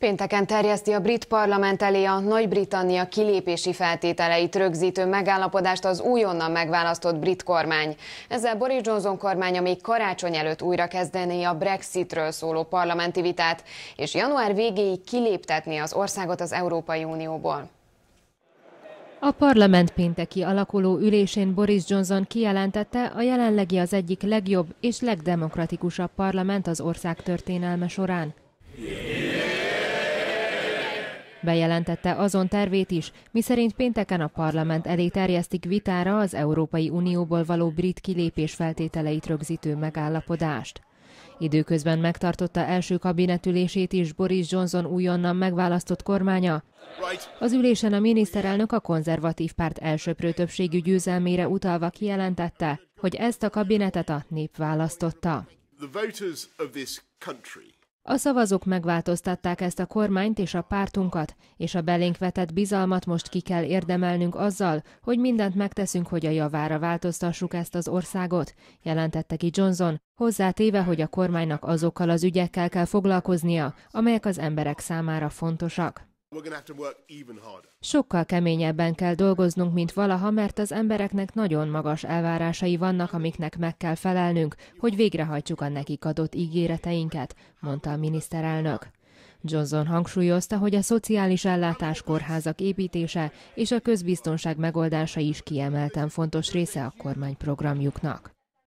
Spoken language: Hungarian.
Pénteken terjeszti a brit parlament elé a Nagy-Britannia kilépési feltételeit rögzítő megállapodást az újonnan megválasztott brit kormány. Ezzel Boris Johnson kormánya még karácsony előtt újra kezdené a Brexitről szóló parlamenti vitát, és január végéig kiléptetni az országot az Európai Unióból. A parlament pénteki alakuló ülésén Boris Johnson kijelentette, a jelenlegi az egyik legjobb és legdemokratikusabb parlament az ország történelme során. Bejelentette azon tervét is, miszerint pénteken a parlament elé terjesztik vitára az Európai Unióból való brit kilépés feltételeit rögzítő megállapodást. Időközben megtartotta első kabinetülését is Boris Johnson újonnan megválasztott kormánya. Az ülésen a miniszterelnök a konzervatív párt elsőprő többségű győzelmére utalva kijelentette, hogy ezt a kabinetet a nép választotta. A szavazók megváltoztatták ezt a kormányt és a pártunkat, és a belénk vetett bizalmat most ki kell érdemelnünk azzal, hogy mindent megteszünk, hogy a javára változtassuk ezt az országot, jelentette ki Johnson, hozzátéve, hogy a kormánynak azokkal az ügyekkel kell foglalkoznia, amelyek az emberek számára fontosak. Sokkal keményebben kell dolgoznunk, mint valaha, mert az embereknek nagyon magas elvárásai vannak, amiknek meg kell felelnünk, hogy végrehajtsuk a nekik adott ígéreteinket, mondta a miniszterelnök. Johnson hangsúlyozta, hogy a szociális ellátás kórházak építése és a közbiztonság megoldása is kiemelten fontos része a kormányprogramjuknak.